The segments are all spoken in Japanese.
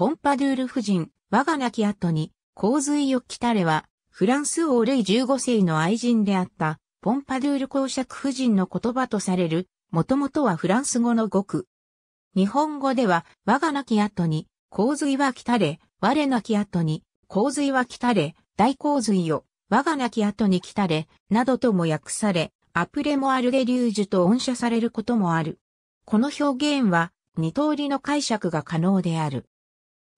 ポンパドゥール夫人、我が亡き後に、洪水を来たれは、フランス王類イ15世の愛人であった、ポンパドゥール公爵夫人の言葉とされる、もともとはフランス語の語句。日本語では、我が亡き後に、洪水は来たれ、我なき後に、洪水は来たれ、大洪水よ、我がなき後に来たれ、などとも訳され、アプレモアルデリュージュと音写されることもある。この表現は、二通りの解釈が可能である。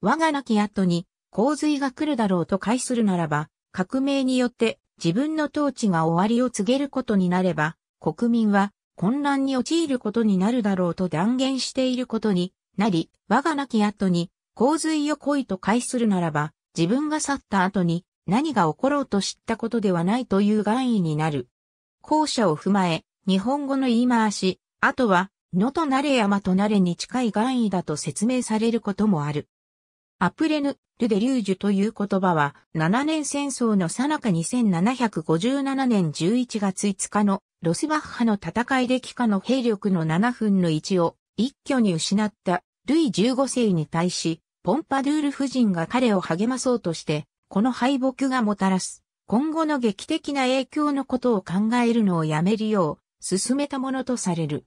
我が亡き後に洪水が来るだろうと解するならば、革命によって自分の統治が終わりを告げることになれば、国民は混乱に陥ることになるだろうと断言していることになり、我が亡き後に洪水を来いと解するならば、自分が去った後に何が起ころうと知ったことではないという願意になる。後者を踏まえ、日本語の言い回し、あとは、野となれ山となれに近い願意だと説明されることもある。アプレヌ・ル・デリュージュという言葉は、7年戦争の最中2757年11月5日のロスバッハの戦いで帰化の兵力の7分の1を一挙に失ったルイ15世に対し、ポンパドゥール夫人が彼を励まそうとして、この敗北がもたらす、今後の劇的な影響のことを考えるのをやめるよう、進めたものとされる。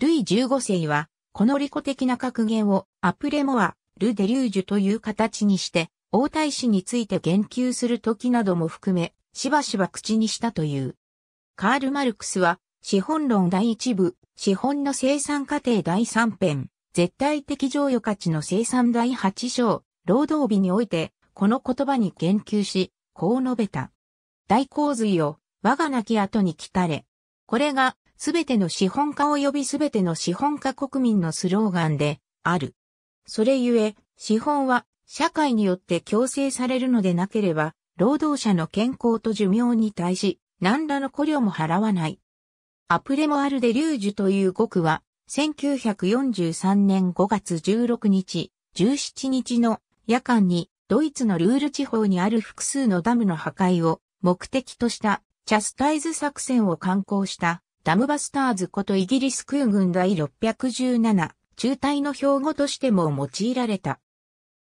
ルイ15世は、この利己的な格言をアプレモアル・デリュージュという形にして、王太子について言及する時なども含め、しばしば口にしたという。カール・マルクスは、資本論第一部、資本の生産過程第三編、絶対的剰余価値の生産第八章、労働日において、この言葉に言及し、こう述べた。大洪水を、我がなき後に来たれ。これが、すべての資本家及びすべての資本家国民のスローガンで、ある。それゆえ、資本は社会によって強制されるのでなければ、労働者の健康と寿命に対し、何らの考慮も払わない。アプレモアルデリュージュという語句は、1943年5月16日、17日の夜間に、ドイツのルール地方にある複数のダムの破壊を目的としたチャスタイズ作戦を敢行したダムバスターズことイギリス空軍第617中体の標語としても用いられた。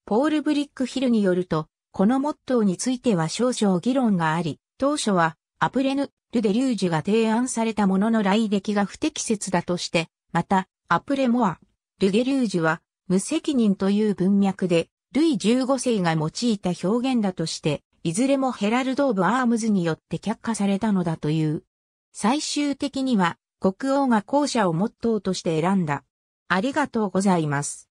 ポール・ブリックヒルによると、このモットーについては少々議論があり、当初はアプレヌ・ル・デリュージュが提案されたものの来歴が不適切だとして、また、アプレモア、ル・デリュージュは無責任という文脈で、ルイ15世が用いた表現だとして、いずれもヘラルド・オブ・アームズによって却下されたのだという。最終的には、国王が後者をモットーとして選んだ。ありがとうございます。